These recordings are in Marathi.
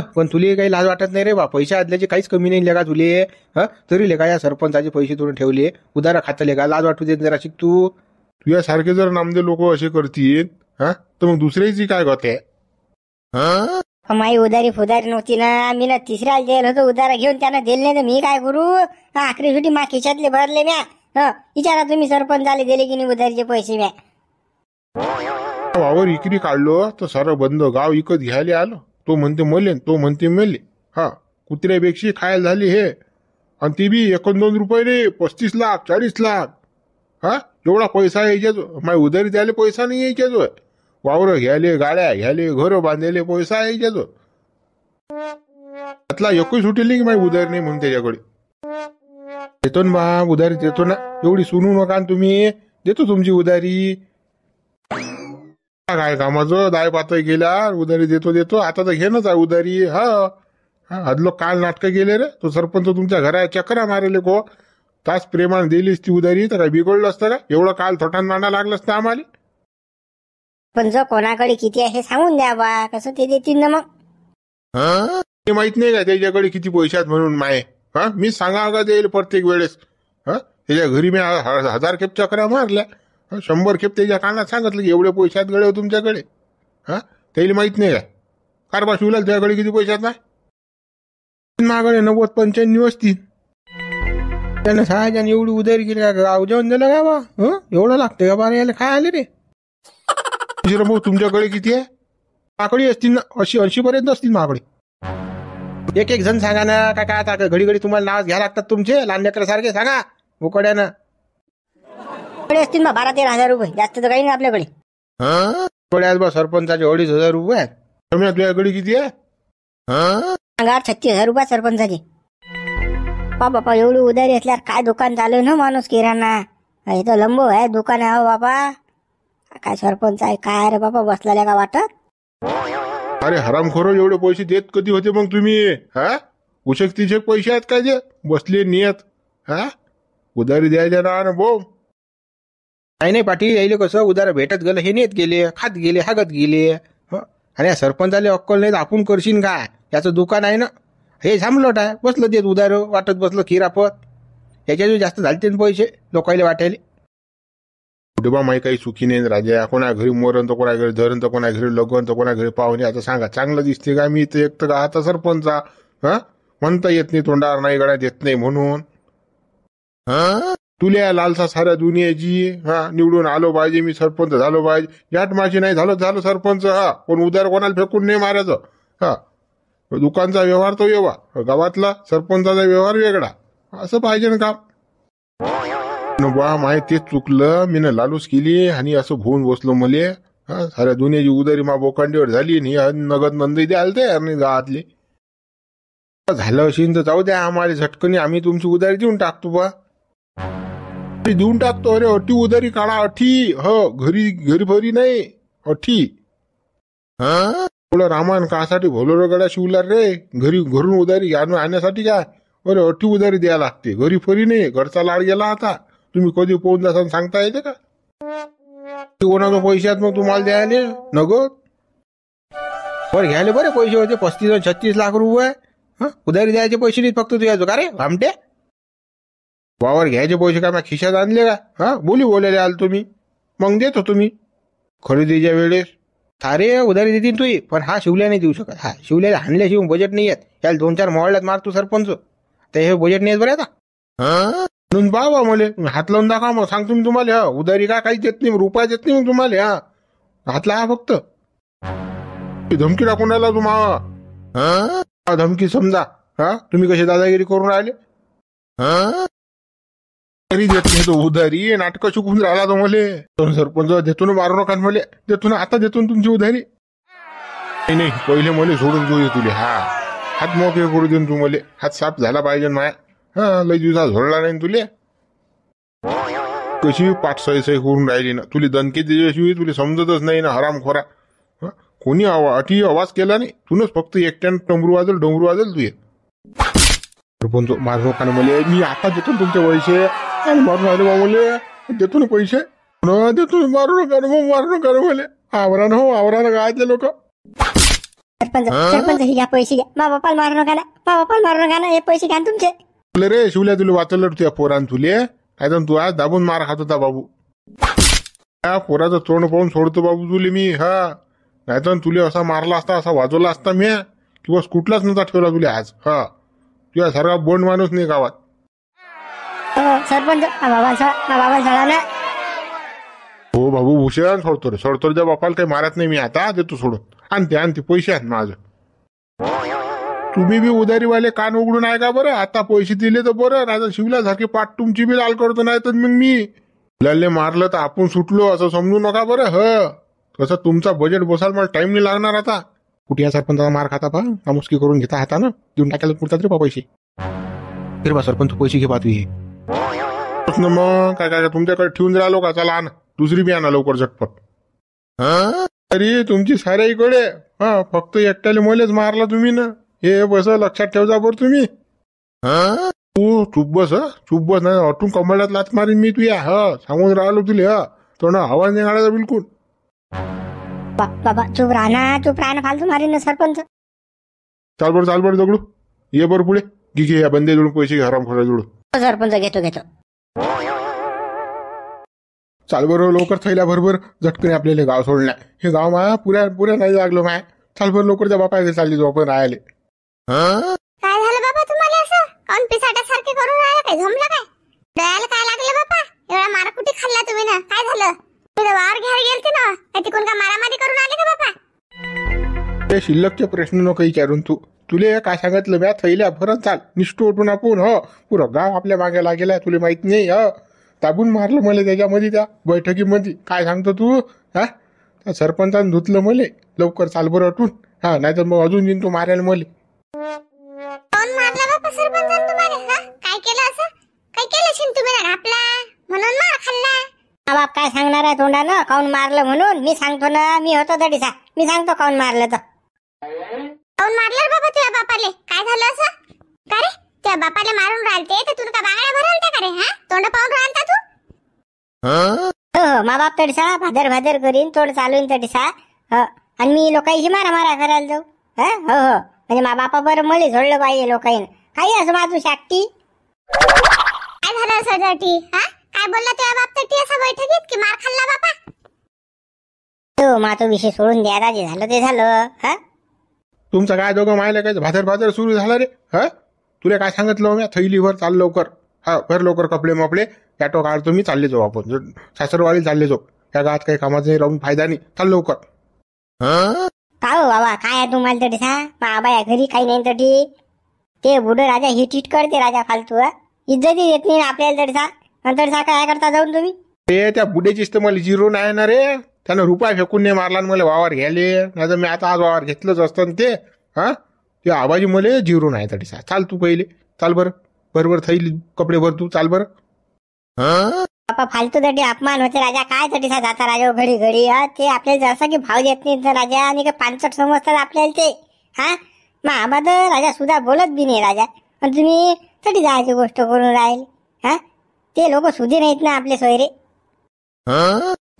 पण तुले काही लाज वाटत नाही रे बा पैसे आदल्याचे काहीच कमी नाही लेगा तुले हा तरी लेगा या सरपंचाचे पैसे तुम्ही ठेवले उदारा खाता लेगा लाज वाटू दे जरा शिक तू तुझ्या सारखे जर नामदे लोक असे करतील हा तर मग दुसऱ्याची काय गोते माई उदारी फुदारी नव्हती ना मी ना तिसऱ्या जेल होतो उदारा घेऊन त्यांना दिले नाही मी काय करू आखरी सुटी मा खिशातले भरले म्या ह विचारा तुम्ही सरपंचाले दिले की नाही उदारीचे पैसे म्या वावर इकरी काढलो तर सर बंद गाव इकत घ्यायला आलो तो म्हणते मले तो म्हणते मले हा कुत्र्यापेक्षा खायला झाली हे आणि ती बी एकोण दोन रुपये रे पस्तीस लाख चाळीस लाख हा एवढा पैसा यायच्याच माय उधारी द्यायला पैसा नाही यायच्याच वावर घ्यायले गाड्या घ्यायले घर बांधायले पैसा यायच्याच त्यातला एकही सुटेली की माय उधारी नाही म्हणून त्याच्याकडे देतो ना बा उधारी देतो ना एवढी सुनू नका तुम्ही देतो तुमची उधारी काय कामाचं दाय पातळ गेल्या उधारी देतो देतो आता तर घेणंच आहे उधारी हा अदलो काल नाटकं गेले रे तो सरपंच तुमच्या घरा चक्रा मारले को तास प्रेमान दिलीस ती उधारी तर काय बिघडलं असतं का एवढं काल थोटान मांडा लागलं असतं आम्हाला पण जो कोणाकडे किती आहे सांगून द्या बा कसं ते देतील ना मग हा ते माहित नाही का त्याच्याकडे किती पैसे आहेत म्हणून माय हा मी सांगा का देईल प्रत्येक वेळेस हा त्याच्या घरी मी हजार खेप चक्रा मारल्या शंभर खेप त्याच्या कानात सांगितलं की एवढे पैशात गळे तुमच्याकडे हां त्याला माहीत नाही का कारभार शिवला त्याकडे किती पैशात ना नागडे नव्वद पंच्याण्णव असतील त्यानं सहाजाने एवढी उदारी केली का गाव जेवण दिलं का बा हं एवढं लागतं का बा यायला काय आले रे भाऊ तुमच्याकडे किती आहे माकडी असतील ना अशी ऐंशी पर्यंत असतील माकडी एक एक जण सांगा ना काय काय आता घडी घडी तुम्हाला नाव घ्या लागतात तुमचे लहान सारखे सांगा उकड्यानं कपडे असतील ना बारा तेरा हजार रुपये जास्त तर काही नाही आपल्याकडे हा आज बा सरपंचाचे अडीच हजार रुपये आहेत कमी आपल्याकडे किती आहे सांगा छत्तीस हजार रुपये सरपंचाचे बापा एवढी उधारी असल्यावर काय दुकान चालू ना माणूस किराणा हे तर लंबो आहे दुकान आहे हो बापा काय सरपंच आहे काय रे बापा बसलेल्या का वाटत अरे हरामखोर हो, एवढे पैसे देत कधी होते मग तुम्ही हा उशक तिशक पैसे आहेत काय जे बसले नियत हा उधारी द्यायच्या ना भाऊ नाही नाही पाठी यायले कसं उदार भेटत गेलं हे नेत गेले खात गेले हागत गेले आणि या सरपंचाले अक्कल नाही आपण करशील काय याचं दुकान आहे ना हे झांबलट आहे बसलं देत उदार वाटत बसलं खिरापत याच्या जास्त ते पैसे लोकायला वाटायले डोबा माई काही चुकी नाही राजा कोणा घरी मोरण तर कोणा घरी धरण तर कोणा घरी लगन तर कोणा घरी पाहुणे आता सांगा चांगलं दिसते का मी तर एक तर आता सरपंच हा म्हणता येत नाही तोंडावर नाही गळ्यात येत नाही म्हणून तुल्या लालसा साऱ्या दुनियाची हा निवडून आलो पाहिजे मी सरपंच झालो पाहिजे याट माझी नाही झालो झालो सरपंच हा पण उदार कोणाला फेकून नाही मारायचं हा दुकानचा व्यवहार तो येवा गावातला सरपंचाचा व्यवहार वेगळा असं पाहिजे ना काम बा माय तेच चुकलं मी लालूच केली आणि असं भोवून बसलो मले हा साऱ्या दुनियाची उदारी मा बोकांडीवर झाली आणि नगद नंदी द्याल ते आणि गावातली झालं असेल तर जाऊ द्या आम्हाला झटकनी आम्ही तुमची उदारी देऊन टाकतो बा देऊन टाकतो अरे अटी उदारी काढा अठी ह घरी घरी भरी नाही अठी तुला रामायण कासाठी भोलोर गड्या शिवला रे घरी घरून उदारी आणण्यासाठी काय अरे अठी उदारी द्या लागते घरी फरी नाही घरचा लाड गेला आता तुम्ही कधी पोहोचला जा सांगता येते का पैसे पैशात मग तुम्हाला द्यायले नगद बरं घ्यायला बरे पैसे होते पस्तीस छत्तीस लाख रुपये उधारी द्यायचे पैसे नाही फक्त तुझ्या का रे भामटे वावर घ्यायचे पैसे का मी खिशात आणले का हा बोली बोलायला आल तुम्ही मग देतो तुम्ही खरेदीच्या वेळेस थारे उधारी देतील तू पण हा शिवल्या नाही देऊ शकत हा शिवल्याला शिवून बजेट नाही येत याला दोन चार मोहळ्यात मारतो सरपंच तर हे बजेट नाही बरं आता म्हणून बाबा मले हात लावून दाखवा मग सांगतो मी तुम्हाला हा उधारी का काहीच देत नाही रुपया देत नाही मग तुम्हाला हा हातला हा फक्त धमकी टाकून राहिला तुम्हाला धमकी समजा हा तुम्ही कसे दादागिरी करून राहिले हा तरी देत नाही तो उधारी नाटक चुकून राहिला तो मले सरपंच देतो मारू नका मले देतो आता देतून तुमची उधारी नाही नाही पहिले मले सोडून घेऊ तुले हा हात मोके करू देऊन तू मले हात साफ झाला पाहिजे माया हा लय दिवसा झोडला नाही तुले कशी पाठ सही करून राहिली ना तुली दणके दिल्याशिवाय तुला समजतच नाही ना हराम खोरा कोणी आवा अटी आवाज केला नाही तूनच फक्त एकट्यानं डोंगरू वाजल डोंगरू वाजल तू पण जो माझं का मले मी आता देतो तुमचे पैसे आणि मारून राहिले बा देतो ना पैसे न देतो मारू नका ना मारू नका ना आवरा हो आवरा ना गावातले लोक सरपंच सरपंच घ्या पैसे घ्या मा बापाला मारू नका ना हो, मा बापाला मारू नका ना हे पैसे घ्या तुमचे तुले रे शिवल्या तुले वाचवलं रे या पोरान तुले काय जाऊन तू आज दाबून मार खात होता बाबू त्या पोराचं तोंड पाहून सोडतो बाबू तुले मी हा नाहीतर तुले असा मारला असता असा वाजवला असता मी किंवा कुठलाच नव्हता ठेवला तुले आज हा सारखा बोंड माणूस नाही गावात सरपंच हो बाबू भूषण सोडतो रे सोडतो रे बापाला काही मारत नाही मी आता देतो सोडून आणते आणते पैसे आहेत माझं तुम्ही बी वाले कान उघडून आहे का बरं आता पैसे दिले तर बरं नाही शिवला सारखी पाठ तुमची बी लाल करतो नाही तर मग मी लल्ले मारलं तर आपण सुटलो असं समजू नका बरं ह कसं तुमचा बजेट बसायला मला टाइम नाही लागणार आता कुठे या मार खाता पा मुस्की करून घेता हातानं देऊन टाकायला पुरतात रे पैसे फिर बा सरपंच पैसे घे पाहतो हे मग काय काय तुमच्याकडे ठेवून राहिलो का चला आण दुसरी बी आणा लवकर झटपट अरे तुमची साऱ्या इकडे हा फक्त एकट्याले मलेच मारला तुम्ही ना हे बस लक्षात जा बर तुम्ही हा हो, तू चुप बस चुप बस नाही अटून कमळ्यात लाच मारीन मी तुया ह सांगून राहिलो तुले ह तो ना आवाज नाही काढायचा बिलकुल बाबा बाबा चुप राहना चुप राहना फालतू मारे ना सरपंच चाल बरं चाल दगडू ये बरं पुढे घे या बंदे जोडून पैसे हराम आराम खोरा हो, सरपंच घेतो घेतो चाल लवकर थैला भरभर झटकन आपल्याला गाव सोडण्या हे गाव माया पुऱ्या पुऱ्या नाही लागलो माया चाल लवकर जा बापा चालली जो आपण राहिले काय झालं बाबा तुम्हाला असं पिसाटा पिसाटासारखे करून राहिला काय जमलं काय डोळ्याला काय लागलं बाबा एवढा मार कुठे खाल्ला तुम्ही ना काय झालं का करून आले का ते शिल्लकचे प्रश्न नको विचारून तू तुले काय सांगितलं म्या थैल्या भरत चाल निष्ठू उठून आपण हो पुरं गाव आपल्या मागे लागेला तुला माहित नाही ह हो. ताबून मारलं मला त्याच्यामध्ये त्या बैठकीमध्ये काय सांगतो तू हा सरपंचान सरपंचानं धुतलं मले लवकर चाल बरं अटून हा नाही तर मग अजून जिंतू मारेल मले काय केलं असं काय केलं शिंतू मी आपला म्हणून मार खाल्ला बाप काय सांगणार आहे तोंडानं काऊन मारलं म्हणून मी सांगतो ना मी होतो तडीसा मी सांगतो काऊन मारलं तर काऊन मारलं बाबा तुझ्या बापाले काय झालं असं का रे बापाला मारून राहते ते तुला का बांगड्या भरून त्या करे हा तोंड पाहून राहता तू हो, हो मा बाप तडीसा भादर भादर करीन तोड चालून तडीसा ह हो, आणि मी लोकांशी मारा मारा करायला जाऊ हा हो हो म्हणजे मा बापा बरं मले झोडलं पाहिजे लोकांनी काही असं माझू शाकटी काय झालं असं हा काय बोलला तुझ्या बाप तर बैठकीत की मार खाल्ला बापा तो मातो विषय सोडून द्या राजे झालं ते झालं हा तुमचं काय दोघं मायला काय भादर भादर सुरू झाला रे ह तुला काय सांगितलं हो मी थैलीवर चाल लवकर हा भर लवकर कपडे मपडे ॲटो काढतो मी चालले जाऊ आपण सासरवाडी चालले जाऊ या गावात काही कामाचं नाही राहून फायदा नाही चाल लवकर हा हो बाबा काय आहे तुम्हाला तरी सा बाबा या घरी काही नाही तरी ते बुड राजा ही टीट करते राजा फालतू इज्जत इज्जती नाही आपल्याला तरी सा अंतरसा काय करता जाऊन तुम्ही ते त्या बुडेची तर मला झिरो नाही ना रे त्यानं रुपया फेकून नाही मारला आणि मला वावर घ्याले नाही मी आता आज वावर घेतलंच असतं ते हा ते आबाजी मला झिरो नाही तरी सा चाल तू पहिले चाल बर बरोबर थैली कपडे भर तू चाल बर हा बापा फालतू तरी अपमान होते राजा काय तरी सा जाता राजा घडी घडी हा ते आपल्याला जसं की भाव देत नाही राजा आणि का पानसट समजतात आपल्याला ते हा मग आबाद राजा सुद्धा बोलत बी नाही राजा पण तुम्ही तरी जायची गोष्ट करून राहील हा ते लोक सुधी नाहीत ना आपले सोयरे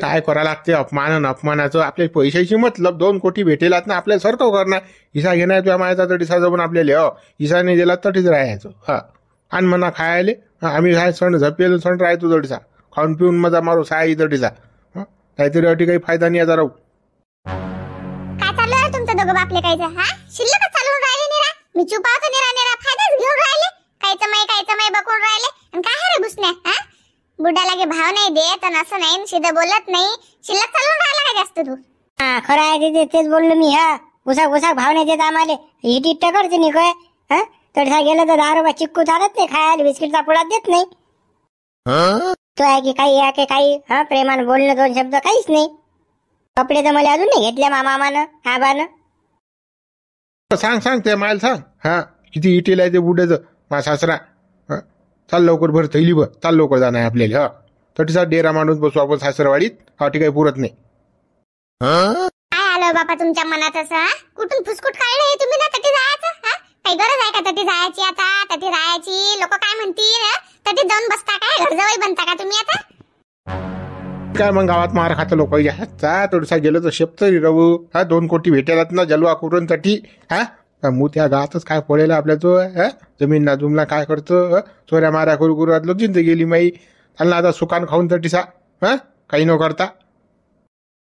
काय करा लागते अपमान आणि अपमानाचं आपले पैशाची मतलब दोन कोटी भेटेल ना आपल्या सरतो करणार हिसा घेणार तुझ्या मायाचा तर डिसा जाऊन आपल्याला हो इसाने दिला तटीच राहायचं हा आणि म्हणा खायले आम्ही काय सण झपेल सण राहतो दडीसा खाऊन पिऊन मजा मारू साय दडीसा काहीतरी अटी काही फायदा नाही आता राहू काय चालू आहे तुमचं दोघं बापले काय हा चालू राहिले निरा मी चुपावतो निरा निरा फायदाच घेऊन राहिले खायचं माय खायचं माय बकून राहिले आणि काय रे घुसण्या हा बुड्याला की भाव नाही देत आणि असं नाही सीधा बोलत नाही शिल्लक चालून राहिला का जास्त तू हा खरं आहे दीदी तेच बोललो मी हा घुसा घुसा भाव नाही देत आम्हाला हिट इट्ट करते नी काय हा तडसा गेलं तर दहा बा चिक्कू चालत नाही खायला बिस्किटचा पुडा देत नाही हा तो आहे की काही आहे की काही हा प्रेमान बोलणं दोन शब्द काहीच नाही कपडे तर मला अजून नाही घेतले मामा हा आबानं सांग सांग ते माल सांग हा किती इटीला ते बुड्याचं मा सासरा हं चाल लवकर भर थैली भर चाल लवकर जाणं आहे आपल्याला हा थर्टीचा डेरा मांडून बसू आपण सासरवाडीत हा ठीक आहे पुरत नाही हं? काय आलो बापा तुमच्या मनात असं कुठून फुसकुट काढलं तुम्ही ना तटी जायचं हा? काही गरज आहे का तटी जायची आता तटी राहायची लोक काय म्हणतील हा? तटी जाऊन बसता काय घरजवळ बनता का तुम्ही आता काय मग गावात मार खातं लोक चा थोडसा गेलो तर शेपतरी राहू हा दोन कोटी भेटेलात ना जलवा कुठून तटी हा का मुत्या गातच काय पडेल आपल्या तो जमीन ना जुमला काय करतो चोऱ्या मारा करू करू आज लोकजिंत गेली माई त्यांना आता सुकान खाऊन तर टिसा हा काही न करता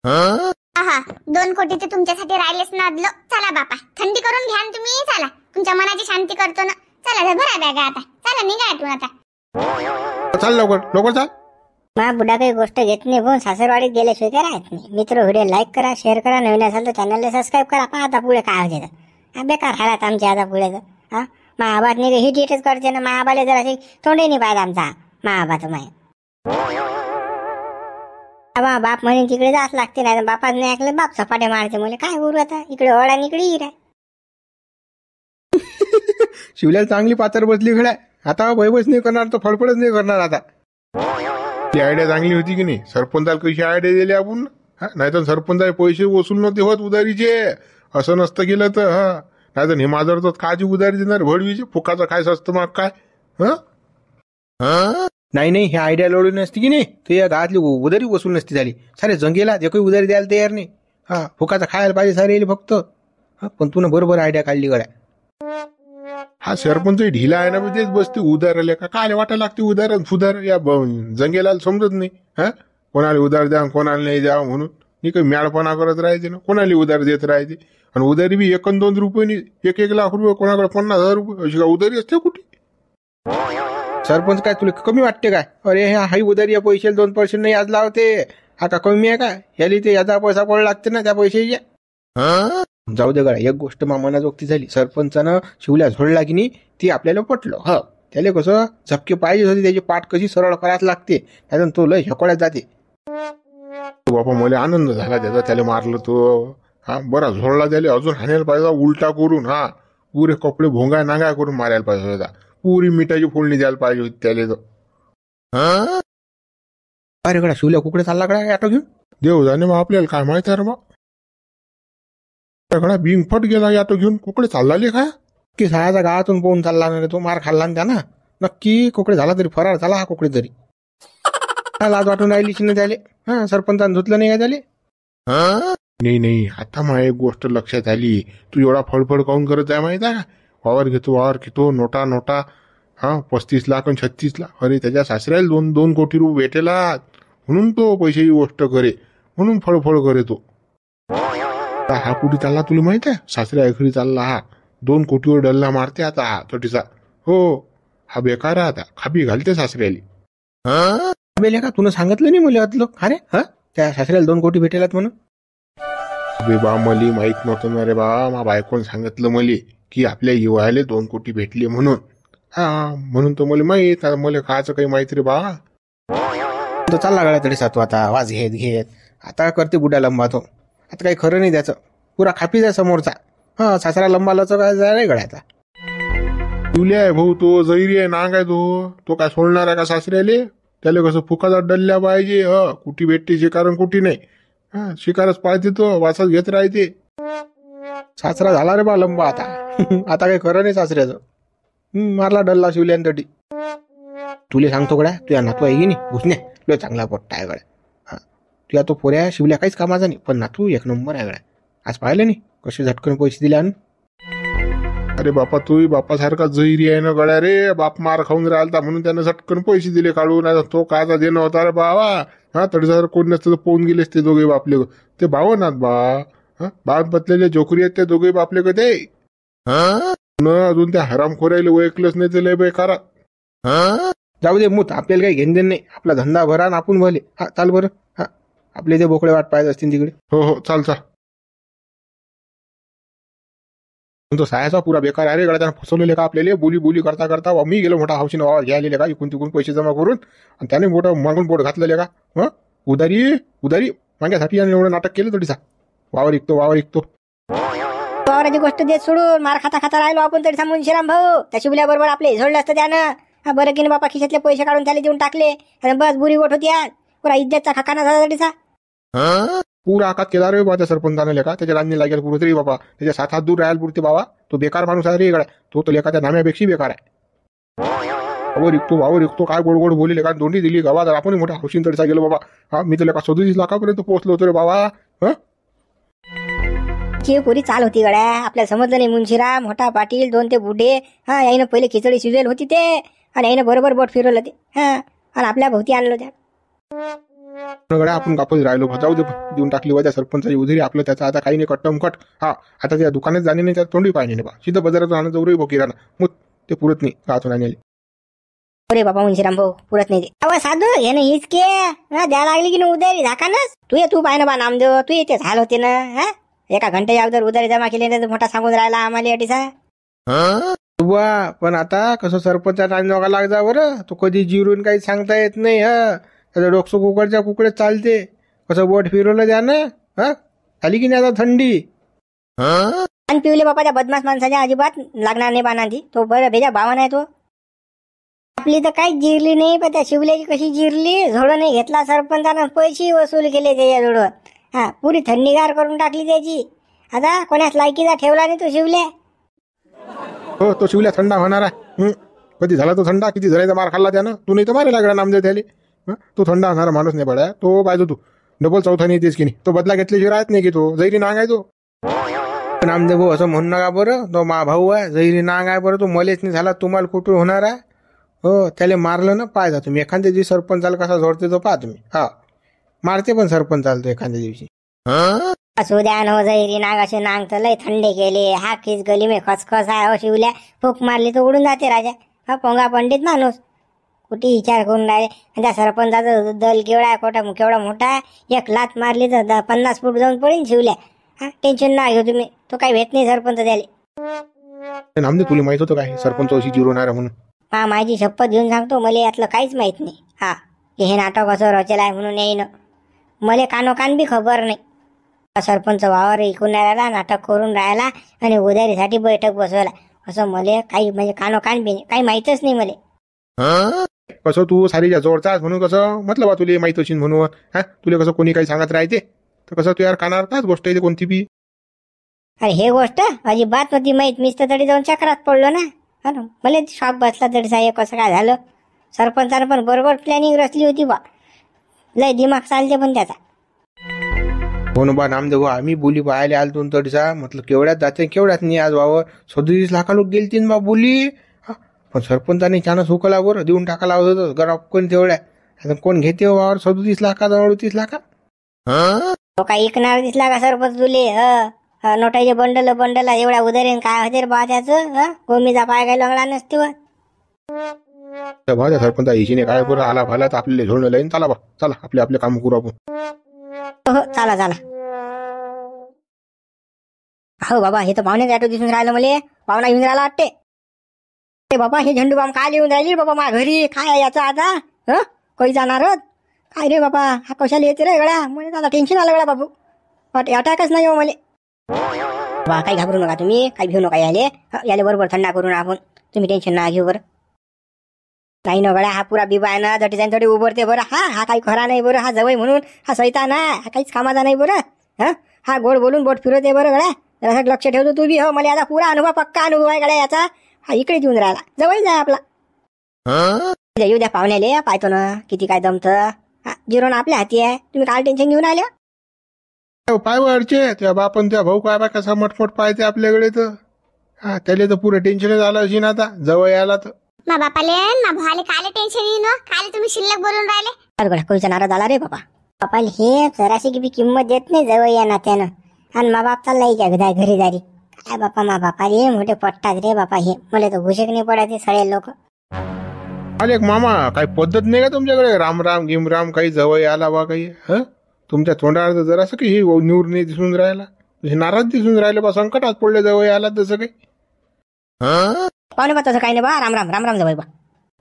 हा दोन कोटी ते तुमच्यासाठी राहिलेच ना चला बापा थंडी करून घ्या तुम्ही चला तुमच्या मनाची शांती करतो ना चला जा भरा बॅगा आता चला निघा तू आता चल लवकर लवकर चाल मा बुडा काही गोष्ट घेत नाही पण सासरवाडीत गेले काय राहत नाही मित्र व्हिडिओ लाईक करा शेअर करा नवीन असाल तर चॅनलला सबस्क्राईब करा पण आता पुढे काय होते बेकार हालात आमच्या आता पुढे तर हा महाबाद नि ही डेटच करते ना महाबाले जर असे तोंडे नाही पाहिजे आमचा महाबाचं माय बाप म्हणे तिकडे जाच लागते नाही बापाच नाही ऐकलं बाप सपाटे मारते मुले काय करू आता इकडे ओढा आणि इकडे शिवल्या चांगली पातर बसली खेळ आता बस नाही करणार तो फडफडच नाही करणार आता ती आयडिया चांगली होती की नाही सरपंचाला कशी आयडिया दिली आपण नाही तर सरपंचाला पैसे वसूल नव्हते होत उधारीचे असं नसतं गेलं तर हा नाही तर निमाजर तर काची उधारी देणार भडवीची फुकाचा काय असतं मग काय हा नाही नाही हे आयडिया लढून नसते की नाही ते या गावातली उधारी वसूल नसती झाली सारे जंगेला जे काही उधारी द्यायला तयार नाही हा फुकाचा खायला पाहिजे सारे फक्त पण तू ना बरोबर आयडिया काढली गड्या हा सरपंच ढिला आहे ना तेच बसते आले का काय वाटायला लागते उधार फुधार या जंगेला समजत नाही हा कोणाला उधार द्या कोणाला नाही द्या म्हणून मी काही म्याळपणा करत राहायचे ना कोणाला उधार देत राहायचे आणि उदारी बी एक दोन रुपये एक एक लाख रुपये कोणाकडे पन्नास हजार रुपये अशी उदारी असते कुठे सरपंच काय तुला कमी वाटते काय अरे हा हाई उदारी या पैशाला दोन पर्सेंट नाही आज लावते आता कमी आहे का याली ते याचा पैसा पडला लागते ना त्या पैसे जाऊ दे गळा एक गोष्ट मामाना जोक्ती झाली सरपंचानं शिवल्या झोडला की नाही ती आपल्याला पटलो ह त्याला कसं झपके पाहिजे होते त्याची पाठ कशी सरळ करायला लागते त्यातून तो लय हकोळ्यात जाते बाबा मला आनंद झाला त्याचा त्याला मारलं तो हा बरा झोरला द्याले अजून हाणायला पाहिजे उलटा करून हा पुरे कपडे भोंगा नांगा करून मारायला पाहिजे होता पुरी मिठाची फोडणी द्यायला पाहिजे होती त्याले तो हा अरे कडा शिवल्या कुकडे चालला कडा ऑटो घेऊन देव जाणे मग आपल्याला काय माहिती आहे रे मग बिंग फट गेला ऑटो घेऊन कुकडे चालला का की सहाचा गावातून पोहून चालला ना तो मार खाल्ला ना त्याना नक्की कुकडे झाला तरी फरार झाला हा कुकडे तरी काय लाज वाटून राहिली चिन्ह त्याले हा सरपंचानं धुतलं नाही का त्याले नाही नाही आता मला एक गोष्ट लक्षात आली तू एवढा फळफळ काऊन करत आहे माहित आहे वावर घेतो वावर घेतो नोटा नोटा हां पस्तीस लाख आणि छत्तीस लाख अरे त्याच्या सासऱ्याला दोन दोन कोटी रुपये भेटेला म्हणून तो पैशाची गोष्ट करे म्हणून फळफळ करे तो हा कुठे चालला तुला माहित आहे सासऱ्या अखेरी चालला हा दोन कोटीवर डल्ला मारते आता हा तटीचा हो हा बेकार आता खाबी घालते सासऱ्याली हा बेल्या का तुला सांगितलं नाही मुलं वाटलं अरे हा त्या सासऱ्याला दोन कोटी भेटेलात म्हणून अबे बा मले माहीत नव्हतं ना रे बा मा बायकोन सांगितलं मले की आपल्या युवाले दोन कोटी भेटले म्हणून हा म्हणून तो मला माहीत आता मला खायचं काही माहित रे बा तो चालला गाड्या तरी सातवा आता आवाज घेत घेत आता करते बुड्या लंबा तो आता काही खरं नाही त्याचं पुरा खापी आहे समोरचा हा सासरा लंबा काय जाय गळ्याचा तुले आहे भाऊ तो जैरी आहे नांग आहे तो तो काय सोडणार आहे का सासऱ्याले त्याला कसं फुकाचा डल्ल्या पाहिजे ह कुठी भेटते जे कारण कुठे नाही शिकारच पाळते तो वाचत घेत राहते सासरा झाला रे बा लंबा आता आता काही खरं नाही सासऱ्याचं मारला डल्ला शिवल्यांसाठी तुले सांगतो गड्या तुझ्या नातू आहे की नाही घुसण्या चांगला पट्टा आहे गड्या तुझ्या तो पोऱ्या शिवल्या काहीच कामाचा नाही पण नातू एक नंबर आहे गड्या आज पाहिलं नाही कसे झटकन पैसे दिले आण अरे बापा तू बापासारखा जहिरी आहे ना गड्या रे बाप मार खाऊन राहिला म्हणून त्यानं झटकन पैसे दिले काढून तो कायचा देणं होता रे बाबा हा तडझार कोण नसतं पोहून गेले ते दोघे बापले ते भावनात बा हा बाण पतलेले जोकरी आहेत ते दोघे बापले ग ते अजून त्या हरामखोऱ्याला ओळखलंच नाही ते लय हा जाऊ दे मूत आपल्याला काही घेणं नाही आपला धंदा भरा आपण भले हा चाल बरं हा आपले ते बोकळे वाट पाहत असतील तिकडे हो हो चाल चाल तो सायाचा पुरा बेकार आहे रे फसवलेले का आपल्याला बोली बोली करता करता मी गेलो मोठा हौशीनं वावर घ्यायलेले का इकून तिकून पैसे जमा करून आणि त्याने मोठं मागून बोट घातलेले का हं उदारी उदारी आणि एवढं नाटक केलं तडीसा वावर इकतो वावर इकतो वावराची गोष्ट देत सोडून मार खाता खाता राहिलो आपण तरी सांगून शिराम भाऊ त्या बरोबर आपले झोडलं असतं त्यानं हा बरं की बाबा खिशातले पैसे काढून त्याला देऊन टाकले आणि बस बुरी गोट होती आज पुरा इज्जतचा खाकाना झाला तडीसा पूर आकात केदार बाबा त्या लेखा त्याच्या रांनी लागेल पुरत बाबा त्याच्या सात हात दूर राहायला पुरते बाबा तो बेकार माणूस आहे रे इकडे तो लेखा त्या नाम्यापेक्षा बेकार आहे अहो रिक्तो वाव रिक्तो काय गोड गोड बोलले का दोन्ही दिली गावा तर आपण मोठा हौशीन तडसा गेलो बाबा हा मी तर लेखा सदोतीस लाखापर्यंत पोहोचलो होतो रे बाबा हा पुरी चाल होती गड्या आपल्या समजलं नाही मुंशीराम मोठा पाटील दोन ते बुढे हा याईनं पहिले खिचडी शिजेल होती ते आणि याईनं बरोबर बोट फिरवलं ते हा आणि आपल्या भोवती आणलं त्या गड्या आपण कापूस राहिलो जाऊ दे देऊन टाकली वजा सरपंच उधारी आपलं त्याचा आता काही नाही कट्टमकट हा आता त्या दुकानात जाणे नाही त्यात तोंडी पाहिजे बा सिद्ध बाजारात आणत जवळ भो किराणा मग ते पुरत नाही राहतो नाही अरे बाबा मुंशीराम भाऊ पुरत नाही अव साधू हे ना हीच के द्या लागली की ना उधारी झाकानच तू ये तू पाहिजे ना बा नामदेव तू येते झाल होते ना हा एका घंटा अगोदर उधारी जमा केली नाही मोठा सांगून राहिला आम्हाला अटीचा पण आता कसं सरपंचा टाइम नका लाग बरं कधी जिरून काही सांगता येत नाही हा त्याचं डोकसं कुकडच्या कुकडे चालते कसं बोट फिरवलं द्या ना हा झाली की नाही आता थंडी आणि पिवले बापाच्या बदमाश माणसाच्या अजिबात लागणार नाही बानाची तो बरं भेजा भावा नाही तो आपली तर काहीच जिरली नाही पण त्या शिवल्याची कशी जिरली झोडं नाही घेतला सरपंचानं पैसे वसूल केले जोडवर हा पुरी थंडीगार करून टाकली त्याची आता कोणास लायकीचा ठेवला नाही तो शिवल्या हो तो शिवल्या थंडा होणार आहे कधी झाला तो थंडा किती झाला मार खाल्ला त्यानं तू नाही तर मारे लागला नामदेव त्याला तो थंड असणारा माणूस नाही बडा तो पाहिजे तू डबल चौथाने येतेस की नाही तो बदला घेतल्याशिवाय राहत नाही की तो जैरी नांग आहे तो नामदेव भाऊ असं म्हणू नका बरं तो मा भाऊ आहे जैरी नांग आहे बरं तो मलेच नाही झाला तुम्हाला कुठून होणार आहे हो त्याला मारलं ना पाय जा तुम्ही एखाद्या दिवशी सरपंचाला कसा जोडते तो पाहा तुम्ही हा मारते पण सरपंच चालतो एखाद्या दिवशी असू द्या हो जैरी नाग असे नांग तर लय थंडे केले हा खिस गली मे खसखस आहे हो शिवल्या फूक मारली तर उडून जाते राजा हा पोंगा पंडित माणूस कुठे विचार करून राहिले त्या सरपंचा दल केवढा कोटा केवढा मोठा आहे एक लात मारली तर पन्नास फूट जाऊन पळीन शिवल्या हा टेन्शन ना घेऊ तुम्ही तो काही भेट नाही सरपंच त्याला तुला माहित होतं काय सरपंच अशी म्हणून हा माझी शपथ घेऊन सांगतो मला यातलं काहीच माहित नाही हा हे नाटक असं रचेला आहे म्हणून येईन मला कान बी खबर नाही सरपंच वावर इकून राहिला नाटक करून राहिला आणि उदारीसाठी बैठक बसवला असं मला काही म्हणजे कानोकान बी नाही काही माहितच नाही मला कसं तू सारीच्या जोडचा म्हणून कसं म्हटलं बा तुला माहीत होशील म्हणून हा तुला कसं कोणी काही सांगत राहते तर कसं तू यार कानावर काच गोष्ट येते कोणती बी अरे हे गोष्ट अजिबात होती माहीत मीच तर तरी जाऊन चक्रात पडलो ना हा मले मला शॉक बसला तरी साहेब कसं काय झालं सरपंचानं पण बरोबर प्लॅनिंग रचली होती बा लय दिमाग चालते पण त्याचा हो ना बा नामदेव आम्ही बोली पाहायला आलो दोन सा म्हटलं केवढ्यात जाते केवढ्यात नाही आज बाबा सदोतीस लाखा लोक गेलतीन बा बोली पण सरपंचाने छानच हुकलावर देऊन टाकायला लावत होतं गराव कोण तेवढ्या आता कोण घेते हो वावर सदोतीस लाखा जवळ तीस लाखा तो हो काय नाव दिसला का सरपंच तुले नोटाचे बंडल बंडल एवढ्या उदर काय होते बा त्याचं गोमीचा पाय काय लागला नसते व त्या काय बरं आला भाला तर आपल्याला झोडणं लाईन चला बा चला आपले आपले काम करू आपण हो, हो चला चाला बाबा हे तर पाहुण्याचा ऑटो दिसून राहिलं मला पाहुणा घेऊन राहिला वाटते हे बाबा हे झेंडू बाम काय लिहून राहिली बाबा मा घरी काय याचा आता ह जाणार जाणार काय रे बाबा हा कशाला येते रे गड्या म्हणजे आता टेन्शन आलं गड्या बाबू वाट अटॅकच नाही हो मले बा काही घाबरू नका तुम्ही काही घेऊ नका याले याले बरोबर थंडा करून आपण तुम्ही टेन्शन ना घेऊ बरं नाही ना गड्या हा पुरा बिबा ना झटी जाईन थोडी उभरते बरं हा हा काही खरा नाही बरं हा जवळ म्हणून हा सैता ना हा काहीच कामाचा नाही बरं हा हा गोड बोलून बोट फिरवते बरं गडा जरा लक्ष ठेवतो तू बी हो मला याचा पुरा अनुभव पक्का अनुभव आहे गड्या याचा हा इकडे येऊन राहिला जवळच आहे आपला येऊ द्या पाहुण्याले पाहतो ना किती काय जमत जिरोन आपल्या हाती आहे तुम्ही काल टेन्शन घेऊन आले पाय वरचे त्या बापन त्या भाऊ काय बा कसा मटफट पाहिजे आपल्याकडे तर त्याला तर पुरे टेन्शन झालं असेल आता जवळ यायला तर मा बापाले मा भाले काल टेन्शन येईन काल तुम्ही शिल्लक बोलून राहिले अरे नाराज झाला रे बाबा बापाल हे जराशी किती किंमत देत नाही जवळ या नात्यानं आणि मा बाप चाललाय घरी जारी काय बापा मा बापा रे मोठे पट्टात रे बापा हे मला तर घुशक नाही पडायचे सगळे लोक अरे मामा काही पद्धत नाही का तुमच्याकडे राम राम गिम राम काही जवळ आला वा काही हं तुमच्या तोंडावर जरा असं की हे नूर नाही दिसून राहिला हे नाराज दिसून राहिले बा संकटात पडले जवळ आला तसं काही हा पाहुणे बा तसं काही नाही बा राम राम राम राम जवळ बा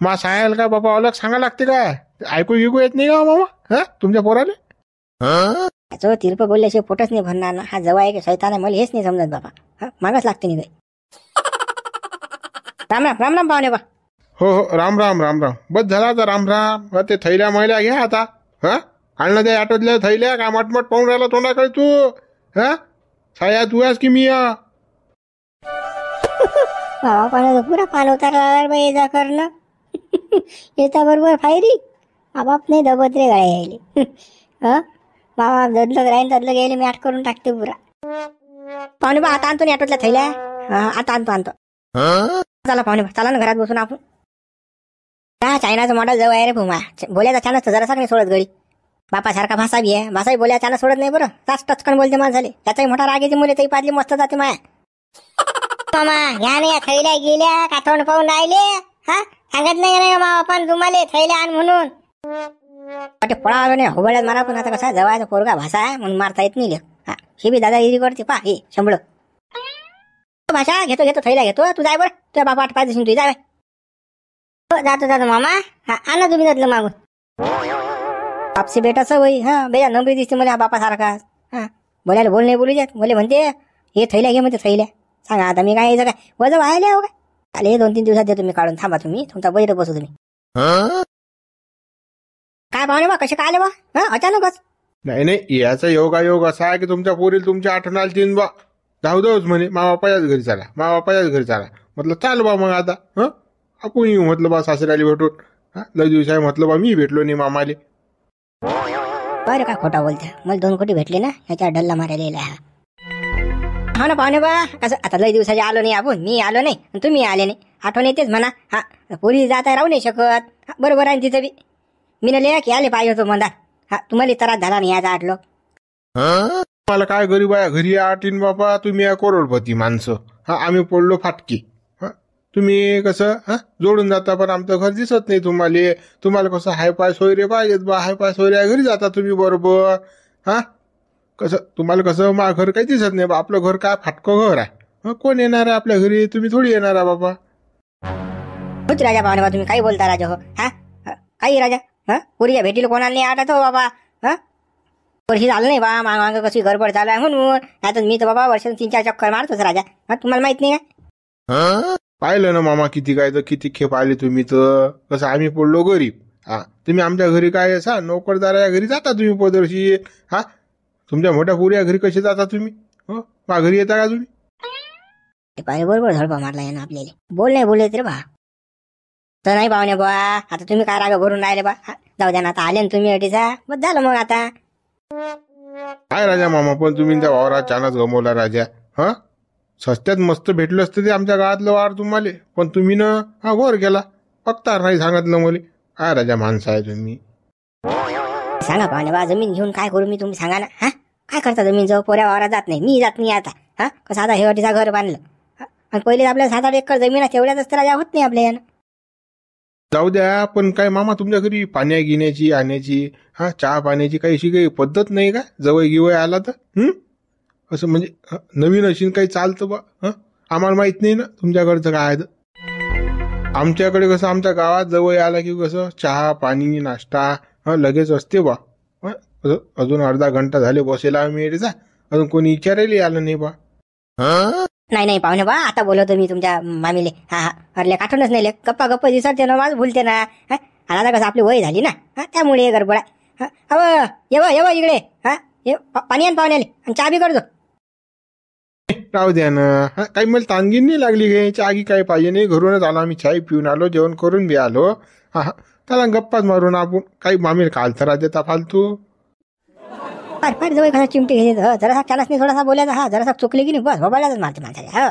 मा सांगायला का बाबा अलग सांगा लागते का ऐकू विकू येत नाही का मामा हं तुमच्या पोराले हा जो तिरप बोलल्याशिवाय पोटच नाही भरणार ना हा जवळ आहे की मले मला हेच नाही समजत बाबा हा मागच लागते नाही राम राम राम राम पाहुणे बा हो हो राम राम राम राम बस झाला आता राम राम ते थैल्या मैल्या घ्या आता हा आणलं ते आटोतल्या थैल्या का मटमट पाहून राहिला तोंडाकडे तू हा छाया तू आहेस की मी बाबा पाण्याचा पुरा पान होता बाई जा करणं येता बरोबर फायरी आपाप नाही दबत रे गाय हा बाबा जदलं राहील जदलं गेले मी आठ करून टाकते पुरा पाहुणे बा आता आणतो नाही ऑटोतल्या थैल्या आता आणतो आणतो चला पाहुणे बा चला ना घरात बसून आपण हा चायनाचं मॉडेल जवळ आहे रे भूमा बोलायचा चानस तर जरा नाही सोडत गळी सारखा भासा बी आहे भासाही बोल्या चाला सोडत नाही बरं तास टचकन बोलते झाले त्याचाही मोठा राग येते मुले तरी पाहिजे मस्त जाते माया मामा ह्या नाही थैल्या गेल्या काथवण पाहून राहिले हा सांगत नाही ना मामा पण तुम्हाला थैल्या आण म्हणून वाटे पळावे नाही होबळ्यात मारा पण आता कसा जवळचा पोरगा भाषा आहे म्हणून मारता येत नाही हा हे बी दादा इरी करते पा हे शंभळ भाषा घेतो घेतो थैला घेतो तू जाय बरं तुझ्या बाबा आठ पाच दिसून तू जावे हो, जातो जातो मामा हा आणा तुम्ही त्यातलं मागून बापशी बेटा सवय हा बेजा नंबरी दिसते मला बापा सारखा हा बोलायला बोल नाही बोलू जात बोले म्हणते हे थैल्या घे म्हणते थैल्या सांगा आता मी काय यायचं काय वजन व्हायला हो काय आले दोन तीन दिवसात देतो तुम्ही काढून थांबा तुम्ही तुमचा बैठक बसू तुम्ही काय भावने बा कसे काय आले बा अचानक अचानकच नाही नाही याचा योग असा आहे की तुमच्या पोरील तुमच्या आठवणाला तीन बा जाऊ जाऊच म्हणे मा घरी चाला मा घरी चाला म्हटलं चाल बा मग आता ह आपण येऊ म्हटलं बा सासऱ्याला भेटून लई दिवस आहे म्हटलं बा मी भेटलो नाही मामाले बरं का खोटा बोलता मला दोन कोटी भेटले ना याच्या डल्ला मारायला हा हा ना पाहुणे बा कसं आता लई दिवसाचे आलो नाही आपण मी आलो नाही आणि तुम्ही आले नाही आठवण येतेच म्हणा हा पोरी जाता राहू नाही शकत बरोबर आहे ना बी मी ना लेख याले पाहिजे होतो मंदा तुम्हाला त्रास झाला नाही याचा आटलो तुम्हाला काय गरीब आहे घरी आटीन बाबा तुम्ही या करोडपती माणसं हा आम्ही पडलो फाटकी तुम्ही कसं जोडून जाता पण आमचं घर दिसत नाही तुम्हाला तुम्हाला कसं हाय पाय सोयरे पाहिजेत बा हाय पाय सोयरे घरी जाता तुम्ही बरोबर हा कसं तुम्हाला कसं मा घर काही दिसत नाही बा आपलं घर काय फाटकं घर आहे कोण येणार आहे आपल्या घरी तुम्ही थोडी येणार आहे बाबा राजा बाबा तुम्ही काय बोलता राजा हो हा काही राजा हा पुरीच्या भेटीला कोणाला नाही आठवतो बाबा हा वर्षी झालं नाही बा माग मागं कशी गडबड झालं आहे म्हणून नाही मी तर बाबा वर्षात तीन चार चक्कर मारतोच राजा हा तुम्हाला माहित नाही पाहिलं ना मामा किती काय तर किती खेप आले तुम्ही तर कसं आम्ही पडलो गरीब हा तुम्ही आमच्या घरी काय असा नोकरदाराच्या घरी जाता तुम्ही पदर्शी हा तुमच्या मोठ्या पुऱ्या घरी कसे जाता तुम्ही हो? घरी येता का तुम्ही बरोबर झडपा मारला आपल्याला बोल नाही बोलले तरी बा तर नाही पाहुणे बुवा आता तुम्ही काय राग भरून राहिले बा जाऊ द्या ना आता आले ना तुम्ही अटीचा मग झालं मग आता काय राजा मामा पण तुम्ही त्या वावरात छानच गमवला राजा हा सस्त्यात मस्त भेटलं असतं ते आमच्या गावातलं वावर तुम्हाला पण तुम्ही ना हा वर गेला फक्त नाही सांगितलं मला काय राजा माणसं आहे तुम्ही सांगा पाहुणे बा जमीन घेऊन काय करू मी तुम्ही सांगा ना हा काय करता जमीन जवळ पोऱ्या वावरात जात नाही मी जात नाही आता हा कसं आता हे अटीचा घर बांधलं आणि पहिले आपल्या सात आठ एकर जमीन आहे, तेवढ्यातच राजा होत नाही आपल्या यानं जाऊ द्या पण काय मामा तुमच्या घरी पाण्या गिण्याची आणण्याची हा चहा पाण्याची काही अशी काही पद्धत नाही का जवळ गिवय आला तर असं म्हणजे नवीन अशी काही चालतं बा हा आम्हाला माहित नाही ना तुमच्याकडचं काय आहे आमच्याकडे कसं आमच्या गावात जवळ आला की कसं चहा पाणी नाश्ता लगेच असते बा अजून अर्धा घंटा झाले बसेला मिळेल जा अजून कोणी विचारायला आलं नाही बा हा नाही नाही पाहुणे बा आता बोलवतो मी तुमच्या मामीले हा हा अरल्या काठूनच नाही गप्पा गप्पा विसरते ना माझ भुलते ना हा आता कसं आपली वय झाली ना हा त्यामुळे गडबड आहे हा येव येव इकडे हा ये पाणी आण पाहुण्याले आणि चहा बी करतो राहू द्या ना हा काही मला तांगीन नाही लागली घ्यायची आगी काय पाहिजे नाही घरूनच आलो आम्ही चाय पिऊन आलो जेवण करून बी आलो हा हा त्याला गप्पाच मारून आपण काही मामी काल तर राहते फालतू पार पार जवळ कसा चिमटे घेत जरासा त्यालाच नाही थोडासा बोलायचा हा जरासा चुकले की नाही बस बाबालाच मारते माणसाला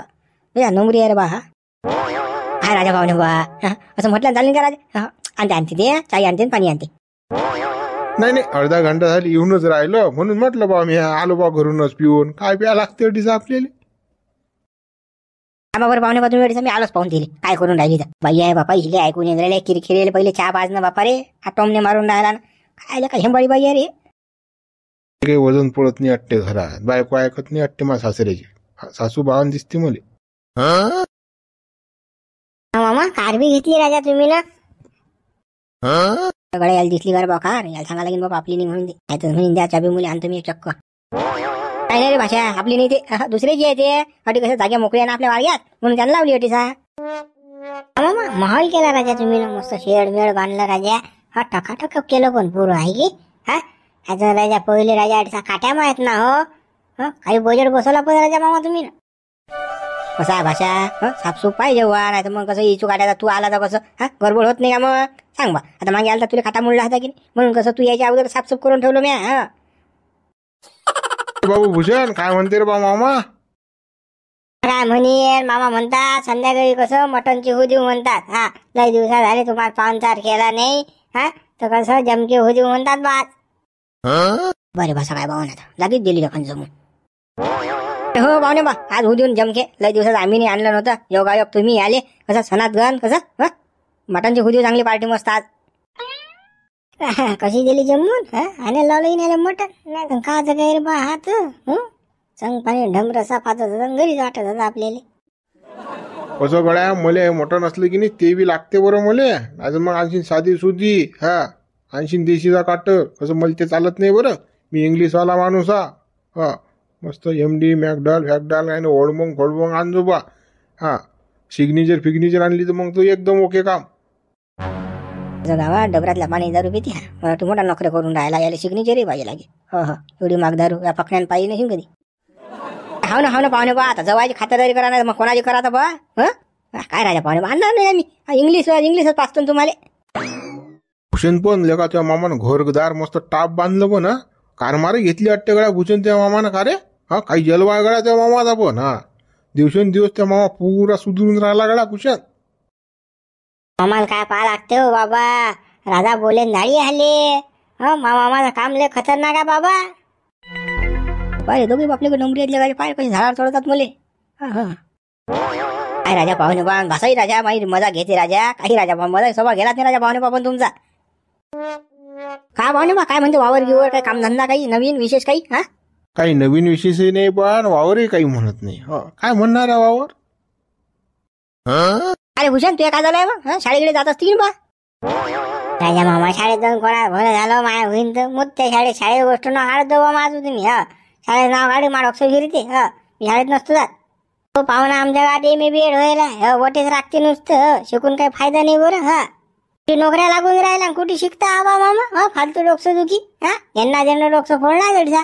हो नोमरी आहे रे बा हा राजा भाऊने बा असं म्हटलं चालेल का राजा आणते आणते ते चाय आणते पाणी आणते नाही नाही अर्धा घंटा झाली येऊनच राहिलो म्हणून म्हटलं बा मी आलो बा घरूनच पिऊन काय प्या लागते आपल्याला बरोबर पाहुणे बाजून वेळेस मी आलोच पाहून दिली काय करून राहिली बाई आहे बापा हिले ऐकून येऊन राहिले पहिले चहा बाजणं बापा रे आटोमने मारून राहिला ना काय का हेंबाळी बाई आहे रे ते वजन पडत नाही अट्टे घरा बायको ऐकत नाही अट्टे मा सासऱ्याची सासू भावान दिसते मले मामा कार बी घेतली राजा तुम्ही ना सगळं याला दिसली बरं बा कार याला सांगा लागेल बाबा आपली नाही म्हणून दे म्हणून द्या चाबी मुली आणतो मी चक्क काय नाही रे भाषा आपली नाही ते दुसरी जी आहे ते अटी कसं जागे मोकळ्या ना आपल्या वाळ्यात म्हणून त्यांना लावली होती सा मामा महाल केला राजा तुम्ही ना मस्त शेड मेळ बांधला राजा हा टकाटक केलं पण पूर्ण आहे की हा अजून राजा पहिले राजा आठसा काट्या माहीत ना हो काही बजेट बसवला पण राजा मामा तुम्ही ना कसा भाषा हं पाहिजे वा नाही तर मग कसं इचू काट्याचा तू आला तर कसं हा गडबड होत नाही का मग सांग बा आता मागे आला तर तुला काटा होता की म्हणून कसं तू यायच्या अगोदर साफसूफ करून ठेवलं मी बाबू भूषण काय म्हणते रे बा मामा काय म्हणे मामा म्हणतात संध्याकाळी कसं मटनची हो म्हणतात हा लय दिवसा झाले तुम्हाला पाहुणचार केला नाही हा तर कसं जमके हो म्हणतात बा बरे बसा काय भाऊ आता लगेच दिली रखन जमून हो भाऊने बा आज होऊ जमके लय दिवसात आम्ही नाही आणलं नव्हतं योग तुम्ही आले कसं सणात गण कसं मटांची हुदी चांगली पार्टी मस्त आज कशी दिली जमून आणि लावलं नाही मटन नाही का जगाय बा हात संग पाणी ढमरसा पाच हजार घरी वाटत होता आपल्याला कसं गळ्या मले मटन असलं की नाही ते बी लागते बरं मले आज मग आणखी साधी सुधी हा आणखीन देशीचा काट कसं मला ते चालत नाही बरं मी इंग्लिशवाला माणूस हा हा मस्त एम डी मॅकडॉल फॅकडॉल आणि ओळमंग खोळमंग आणजो बा हां सिग्नेचर फिग्नेचर आणली तर मग तू एकदम ओके काम डबरातला पाणी दारू पिते मला तू मोठा नोकरी करून राहायला याला सिग्नेचरही पाहिजे लागे हा हो, हो एवढी माग दारू या पकण्यान पाहिजे नाही कधी हाव ना हाव ना पाहुणे बा आता जवळची खातरदारी करा ना मग कोणाची करा बा हं काय राजा पाहुणे बा आणणार नाही आम्ही इंग्लिश इंग्लिशच पाचतो तुम्हाला भूषण पण लगा त्या मामान घोरगदार मस्त टाप बांधलं पण हा मारे घेतली वाटते गळ्या भूषण त्या मामानं का रे हा काही जलवाय गळा त्या मामाचा पण हा दिवसेंदिवस त्या मामा पुरा सुधरून राहिला गळा भूषण मामाला काय पाहा लागते हो बाबा राजा बोले नाळी आले हा मामाचं काम लय खतरनाक आहे बाबा पाय दोघे बापले डोंगरी आहेत गाडी पाय कशी झाडावर चढतात मुले हा हा राजा पाहुणे बाबा भासाई राजा माही मजा घेते राजा काही राजा बा मजा सभा गेलाच नाही राजा पाहुणे बाबा तुमचा काय भाऊ बा काय म्हणते वावर गिवर काय कामधंदा काही नवीन विशेष काही हा काही नवीन विशेष नाही पण वावरही काही म्हणत नाही हो काय म्हणणार वावर अरे भूषण तुझ्या काय झालंय मग शाळेकडे जात असतील बा राजा मामा शाळेत जाऊन कोणा भर झालं माया होईन तर मग त्या शाळेत शाळेत गोष्ट ना हाडत जाऊ माझं तुम्ही हा शाळेत नाव काढू माड अक्षर हा मी शाळेत नसतो जात हो, पाहुणा आमच्या गाठी मी बेड व्हायला वटेच राखते नुसतं शिकून काही फायदा नाही बरं हा ती नोकऱ्या लागून राहिला कुठे शिकता आबा मामा फालतू डोकसं दुखी हा यांना ज्यांना डोकसं फोडला जडसा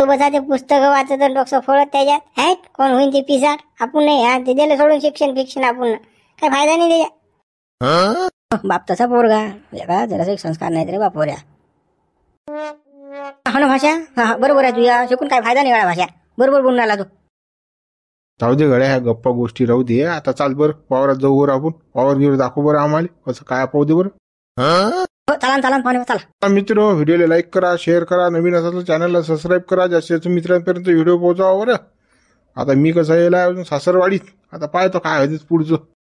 तू बसा ते पुस्तक वाचत डोकसं फोडत त्याच्यात कोण होईन ते पिसाट आपण नाही हा ते दिलं सोडून शिक्षण फिक्षण आपण काही फायदा नाही त्याच्यात बाप तसा पोरगा म्हणजे जरा संस्कार नाही तरी बापोऱ्या भाषा बरोबर आहे तुझ्या शिकून काय फायदा नाही भाषा बरोबर बोलून राहिला तू जाऊ दे गड्या ह्या गप्पा गोष्टी राहू दे आता चाल बरं पावरात जाऊ बरं आपण पावर गिवर दाखव बरं आम्हाला कसं काय पाहू दे बरं हो, चला मित्र व्हिडिओला लाईक करा शेअर करा नवीन असाल तर चॅनलला सबस्क्राईब करा जास्त मित्रांपर्यंत व्हिडिओ पोहोचवा बरं आता मी कसं यायला सासरवाडीत आता पाहतो काय होते पुढचं